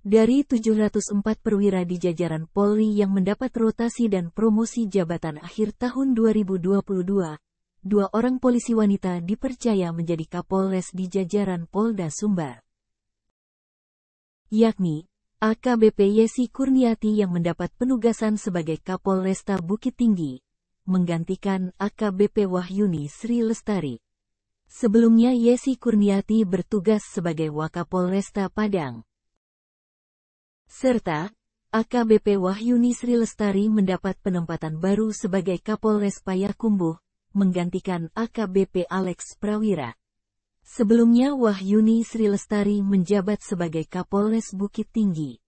Dari 704 perwira di jajaran Polri yang mendapat rotasi dan promosi jabatan akhir tahun 2022, dua orang polisi wanita dipercaya menjadi Kapolres di jajaran Polda Sumbar. Yakni, AKBP Yesi Kurniati yang mendapat penugasan sebagai Kapolresta Bukit Tinggi, menggantikan AKBP Wahyuni Sri Lestari. Sebelumnya Yesi Kurniati bertugas sebagai Wakapolresta Padang serta AKBP Wahyuni Sri Lestari mendapat penempatan baru sebagai Kapolres Payakumbuh, menggantikan AKBP Alex Prawira. Sebelumnya Wahyuni Sri Lestari menjabat sebagai Kapolres Bukit Tinggi.